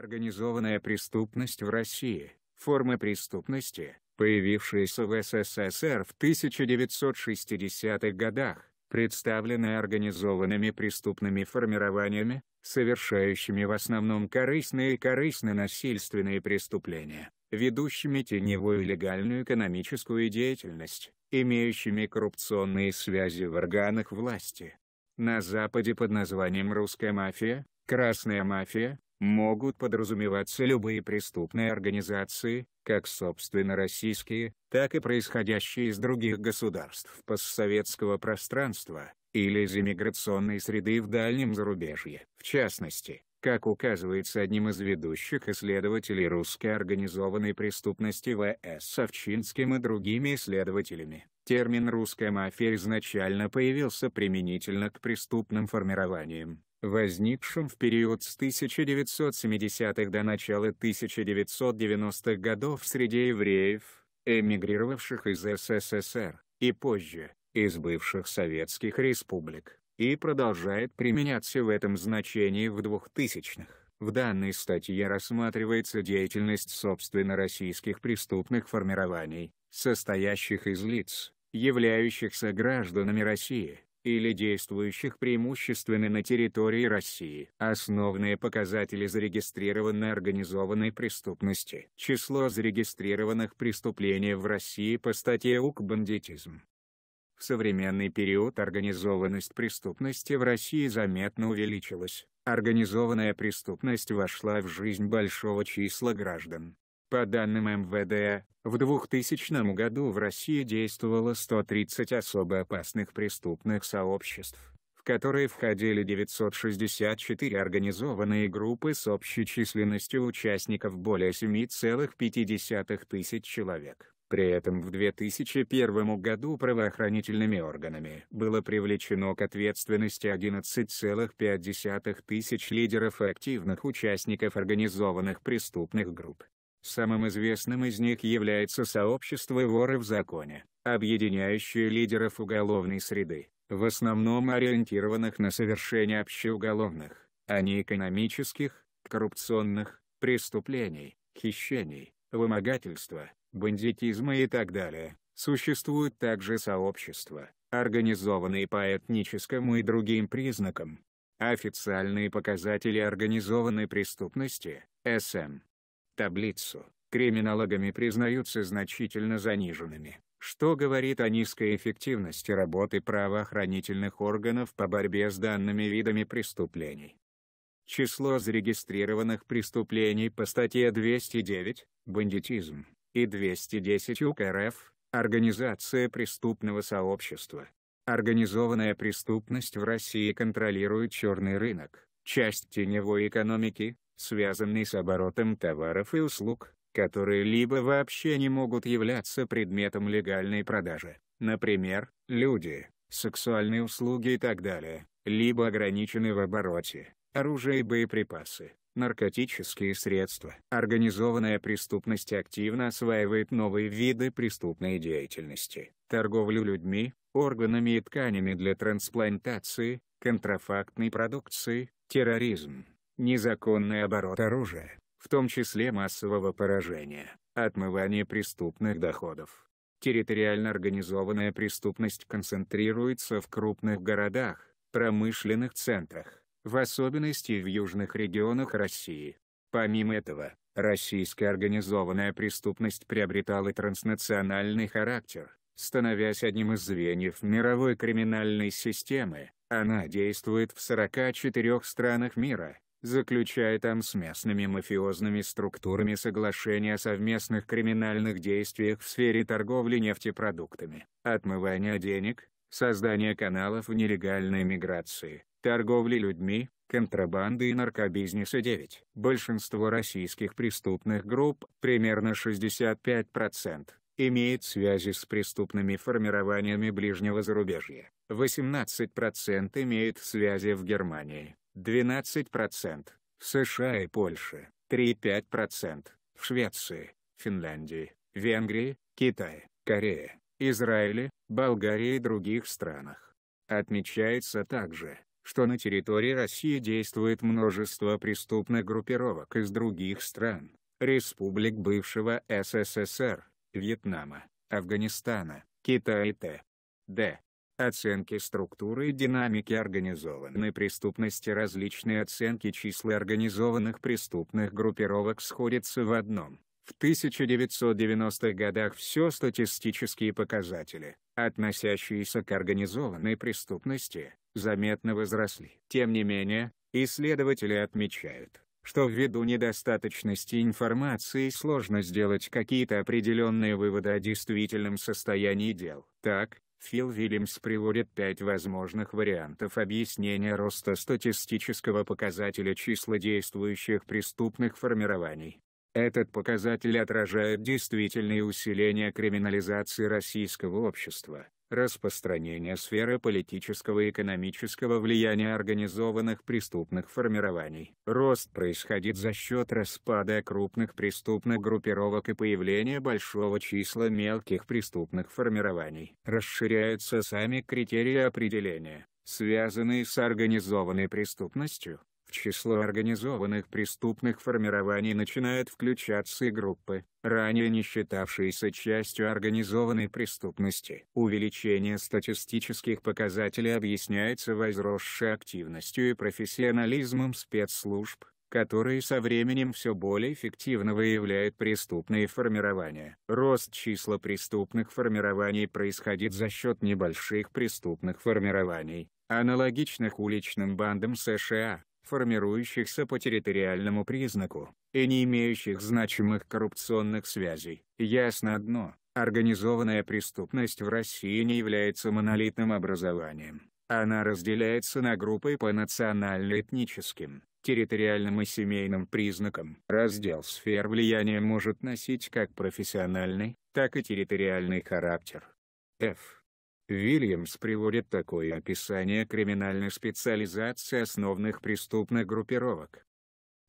Организованная преступность в России. Формы преступности, появившиеся в СССР в 1960-х годах, представлены организованными преступными формированиями, совершающими в основном корыстные и корыстно-насильственные преступления, ведущими теневую легальную экономическую деятельность, имеющими коррупционные связи в органах власти. На Западе под названием «русская мафия», «красная мафия», могут подразумеваться любые преступные организации, как собственно российские, так и происходящие из других государств постсоветского пространства, или из иммиграционной среды в дальнем зарубежье. В частности, как указывается одним из ведущих исследователей русской организованной преступности В.С. Савчинским и другими исследователями, термин «русская мафия» изначально появился применительно к преступным формированиям, возникшем в период с 1970-х до начала 1990-х годов среди евреев, эмигрировавших из СССР и позже из бывших советских республик, и продолжает применяться в этом значении в 2000-х. В данной статье рассматривается деятельность собственно российских преступных формирований, состоящих из лиц, являющихся гражданами России, или действующих преимущественно на территории России. Основные показатели зарегистрированной организованной преступности. Число зарегистрированных преступлений в России по статье УК «Бандитизм». В современный период организованность преступности в России заметно увеличилась. Организованная преступность вошла в жизнь большого числа граждан. По данным МВД, в 2000 году в России действовало 130 особо опасных преступных сообществ, в которые входили 964 организованные группы с общей численностью участников более 7,5 тысяч человек. При этом в 2001 году правоохранительными органами было привлечено к ответственности 11,5 тысяч лидеров и активных участников организованных преступных групп. Самым известным из них является сообщество «Воры в законе», объединяющее лидеров уголовной среды, в основном ориентированных на совершение общеуголовных, а не экономических, коррупционных, преступлений, хищений, вымогательства, бандитизма и так далее. Существуют также сообщества, организованные по этническому и другим признакам. Официальные показатели организованной преступности, СМ, таблицу, криминологами признаются значительно заниженными, что говорит о низкой эффективности работы правоохранительных органов по борьбе с данными видами преступлений. Число зарегистрированных преступлений по статье 209 «Бандитизм» и 210 УК РФ «Организация преступного сообщества». Организованная преступность в России контролирует черный рынок, часть теневой экономики, связанный с оборотом товаров и услуг, которые либо вообще не могут являться предметом легальной продажи, например, люди, сексуальные услуги и так далее, либо ограничены в обороте, оружие и боеприпасы, наркотические средства. Организованная преступность активно осваивает новые виды преступной деятельности, торговлю людьми, органами и тканями для трансплантации, контрафактной продукции, терроризм, незаконный оборот оружия, в том числе массового поражения, отмывание преступных доходов. Территориально организованная преступность концентрируется в крупных городах, промышленных центрах, в особенности в южных регионах России. Помимо этого, российская организованная преступность приобретала транснациональный характер, становясь одним из звеньев мировой криминальной системы, она действует в 44 странах мира, Заключает он с местными мафиозными структурами соглашение о совместных криминальных действиях в сфере торговли нефтепродуктами, отмывания денег, создания каналов в нелегальной миграции, торговли людьми, контрабанды и наркобизнеса 9. Большинство российских преступных групп, примерно 65%, имеет связи с преступными формированиями ближнего зарубежья, 18% имеет связи в Германии, 12%, в США и Польше – 3-5% в Швеции, Финляндии, Венгрии, Китае, Корее, Израиле, Болгарии и других странах. Отмечается также, что на территории России действует множество преступных группировок из других стран, республик бывшего СССР, Вьетнама, Афганистана, Китая и т.д. Оценки структуры и динамики организованной преступности Различные оценки числа организованных преступных группировок сходятся в одном. В 1990-х годах все статистические показатели, относящиеся к организованной преступности, заметно возросли. Тем не менее, исследователи отмечают, что ввиду недостаточности информации сложно сделать какие-то определенные выводы о действительном состоянии дел. Так, Фил Вильямс приводит пять возможных вариантов объяснения роста статистического показателя числа действующих преступных формирований. Этот показатель отражает действительное усиление криминализации российского общества, распространение сферы политического и экономического влияния организованных преступных формирований. Рост происходит за счет распада крупных преступных группировок и появления большого числа мелких преступных формирований. Расширяются сами критерии определения, связанные с организованной преступностью. В число организованных преступных формирований начинают включаться и группы, ранее не считавшиеся частью организованной преступности. Увеличение статистических показателей объясняется возросшей активностью и профессионализмом спецслужб, которые со временем все более эффективно выявляют преступные формирования. Рост числа преступных формирований происходит за счет небольших преступных формирований, аналогичных уличным бандам США формирующихся по территориальному признаку, и не имеющих значимых коррупционных связей. Ясно одно, организованная преступность в России не является монолитным образованием. Она разделяется на группы по национально-этническим, территориальным и семейным признакам. Раздел сфер влияния может носить как профессиональный, так и территориальный характер. F. Вильямс приводит такое описание криминальной специализации основных преступных группировок.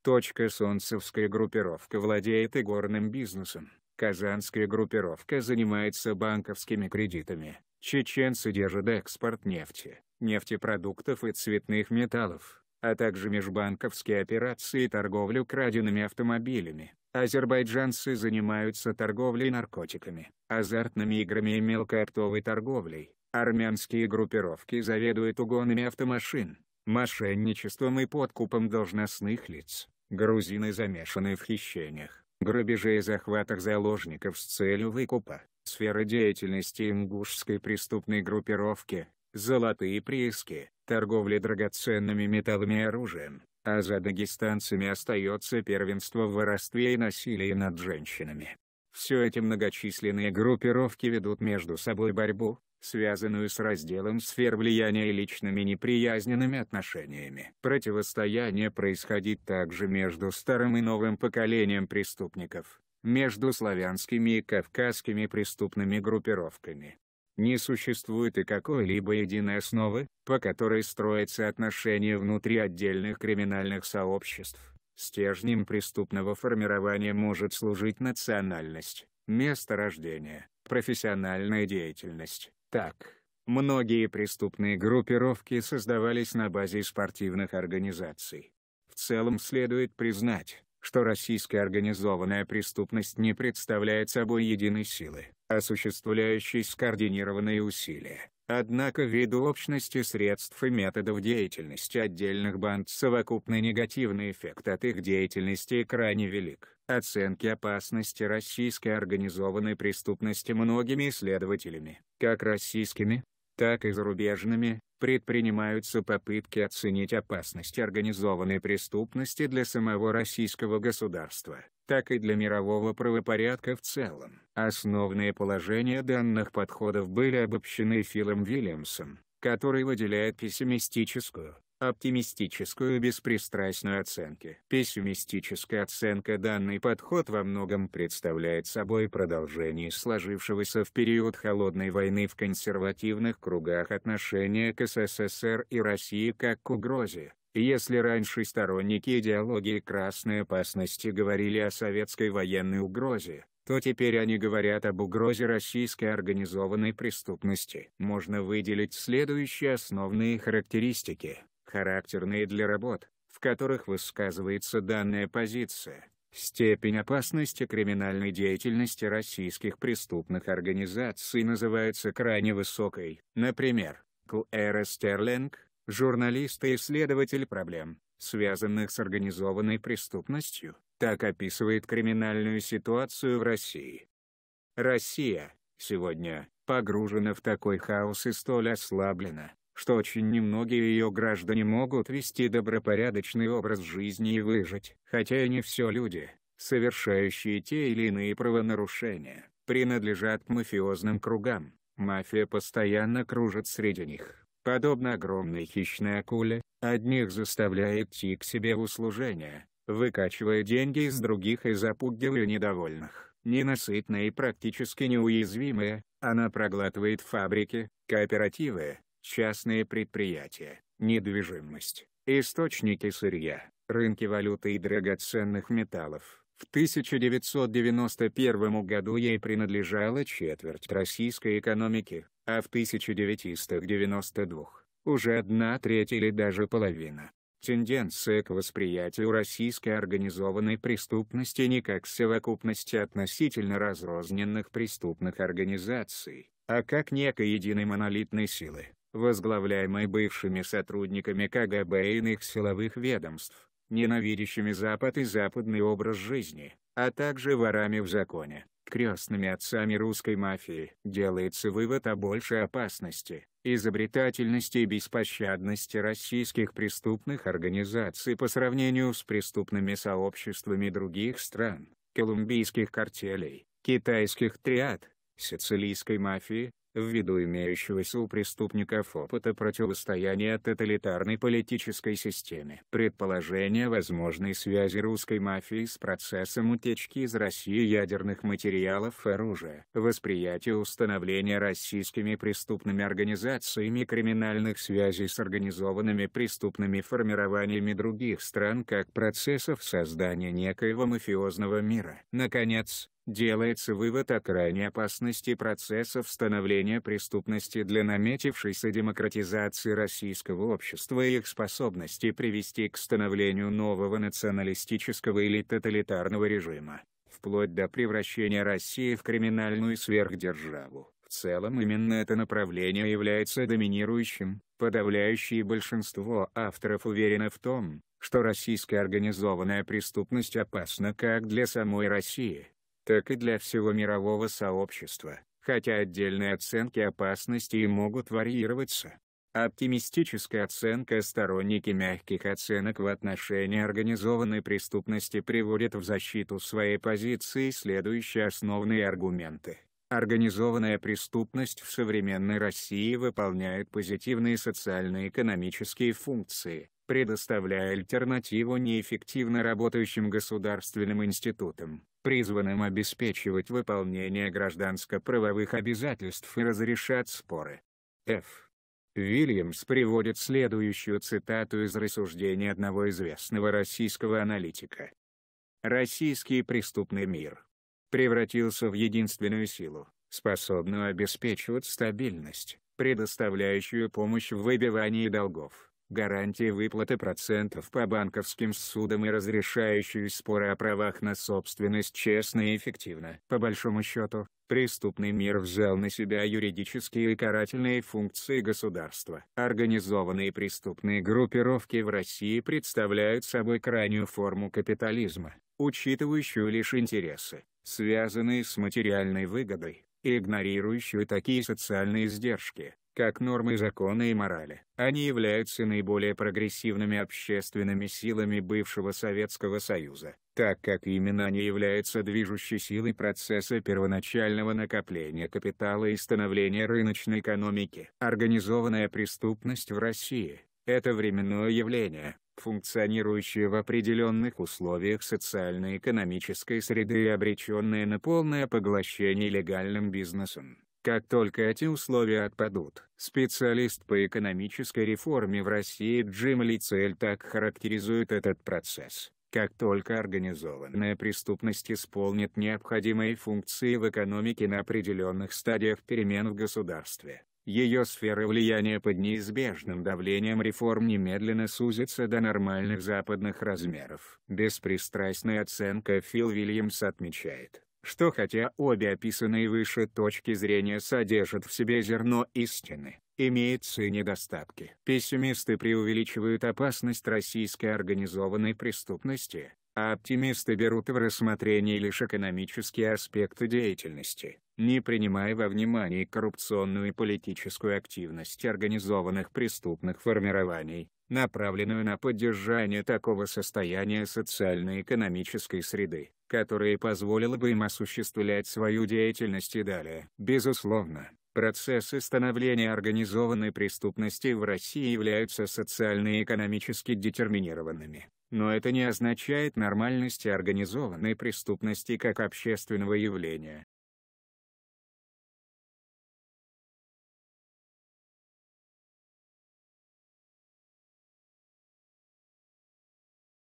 Точка Солнцевская группировка владеет и горным бизнесом, Казанская группировка занимается банковскими кредитами, чеченцы держат экспорт нефти, нефтепродуктов и цветных металлов, а также межбанковские операции и торговлю краденными автомобилями. Азербайджанцы занимаются торговлей наркотиками, азартными играми и мелкооптовой торговлей. Армянские группировки заведуют угонами автомашин, мошенничеством и подкупом должностных лиц. Грузины замешаны в хищениях, грабеже и захватах заложников с целью выкупа. Сфера деятельности ингушской преступной группировки – золотые прииски, торговля драгоценными металлами и оружием, а за дагестанцами остается первенство в воровстве и насилии над женщинами. Все эти многочисленные группировки ведут между собой борьбу, связанную с разделом сфер влияния и личными неприязненными отношениями. Противостояние происходит также между старым и новым поколением преступников, между славянскими и кавказскими преступными группировками, не существует и какой-либо единой основы, по которой строятся отношения внутри отдельных криминальных сообществ. Стержнем преступного формирования может служить национальность, место рождения, профессиональная деятельность. Так, многие преступные группировки создавались на базе спортивных организаций. В целом следует признать, что российская организованная преступность не представляет собой единой силы, осуществляющей скоординированные усилия. Однако ввиду общности средств и методов деятельности отдельных банд совокупный негативный эффект от их деятельности крайне велик. Оценки опасности российской организованной преступности многими исследователями, как российскими, так и зарубежными, предпринимаются попытки оценить опасность организованной преступности для самого российского государства, так и для мирового правопорядка в целом. Основные положения данных подходов были обобщены Филом Вильямсом, который выделяет пессимистическую, оптимистическую беспристрастную оценки. Пессимистическая оценка данный подход во многом представляет собой продолжение сложившегося в период Холодной войны в консервативных кругах отношения к СССР и России как к угрозе. Если раньше сторонники идеологии красной опасности говорили о советской военной угрозе, то теперь они говорят об угрозе российской организованной преступности. Можно выделить следующие основные характеристики характерные для работ, в которых высказывается данная позиция, степень опасности криминальной деятельности российских преступных организаций называется крайне высокой. Например, Клэр Стерлинг, журналист и исследователь проблем, связанных с организованной преступностью, так описывает криминальную ситуацию в России. Россия, сегодня, погружена в такой хаос и столь ослаблена, что очень немногие ее граждане могут вести добропорядочный образ жизни и выжить. Хотя и не все люди, совершающие те или иные правонарушения, принадлежат мафиозным кругам. Мафия постоянно кружит среди них, подобно огромной хищной акуле, одних заставляет идти к себе в услужение, выкачивая деньги из других и запугивая недовольных. Ненасытная и практически неуязвимая, она проглатывает фабрики, кооперативы, частные предприятия, недвижимость, источники сырья, рынки валюты и драгоценных металлов. В 1991 году ей принадлежала четверть российской экономики, а в 1992 – уже одна треть или даже половина. Тенденция к восприятию российской организованной преступности не как совокупности относительно разрозненных преступных организаций, а как некой единой монолитной силы, возглавляемой бывшими сотрудниками КГБ и иных силовых ведомств, ненавидящими Запад и западный образ жизни, а также ворами в законе, крестными отцами русской мафии. Делается вывод о большей опасности, изобретательности и беспощадности российских преступных организаций по сравнению с преступными сообществами других стран, колумбийских картелей, китайских триад, сицилийской мафии, ввиду имеющегося у преступников опыта противостояния тоталитарной политической системе. Предположение возможной связи русской мафии с процессом утечки из России ядерных материалов и оружия. Восприятие установления российскими преступными организациями криминальных связей с организованными преступными формированиями других стран как процессов создания некоего мафиозного мира. Наконец, делается вывод о крайней опасности процессов становления преступности для наметившейся демократизации российского общества и их способности привести к становлению нового националистического или тоталитарного режима, вплоть до превращения России в криминальную сверхдержаву. В целом именно это направление является доминирующим, подавляющее большинство авторов уверены в том, что российская организованная преступность опасна как для самой России, так и для всего мирового сообщества, хотя отдельные оценки опасности могут варьироваться. Оптимистическая оценка сторонники мягких оценок в отношении организованной преступности приводит в защиту своей позиции следующие основные аргументы. Организованная преступность в современной России выполняет позитивные социально-экономические функции, предоставляя альтернативу неэффективно работающим государственным институтам призванным обеспечивать выполнение гражданско-правовых обязательств и разрешать споры. Ф. Вильямс приводит следующую цитату из рассуждения одного известного российского аналитика. «Российский преступный мир превратился в единственную силу, способную обеспечивать стабильность, предоставляющую помощь в выбивании долгов, гарантии выплаты процентов по банковским судам и разрешающие споры о правах на собственность честно и эффективно. По большому счету, преступный мир взял на себя юридические и карательные функции государства. Организованные преступные группировки в России представляют собой крайнюю форму капитализма, учитывающую лишь интересы, связанные с материальной выгодой, игнорирующую такие социальные издержки, как нормы закона и морали. Они являются наиболее прогрессивными общественными силами бывшего Советского Союза, так как именно они являются движущей силой процесса первоначального накопления капитала и становления рыночной экономики. Организованная преступность в России – это временное явление, функционирующее в определенных условиях социально-экономической среды и обреченное на полное поглощение легальным бизнесом. Как только эти условия отпадут, специалист по экономической реформе в России Джим Лицель так характеризует этот процесс. Как только организованная преступность исполнит необходимые функции в экономике на определенных стадиях перемен в государстве, ее сфера влияния под неизбежным давлением реформ немедленно сузится до нормальных западных размеров. Беспристрастная оценка Фил Вильямс отмечает, что хотя обе описанные выше точки зрения содержат в себе зерно истины, имеются и недостатки. Пессимисты преувеличивают опасность российской организованной преступности, а оптимисты берут в рассмотрение лишь экономические аспекты деятельности, не принимая во внимание коррупционную и политическую активность организованных преступных формирований, направленную на поддержание такого состояния социально-экономической среды, которая позволила бы им осуществлять свою деятельность и далее. Безусловно, Процессы становления организованной преступности в России являются социально-экономически детерминированными. Но это не означает нормальности организованной преступности как общественного явления.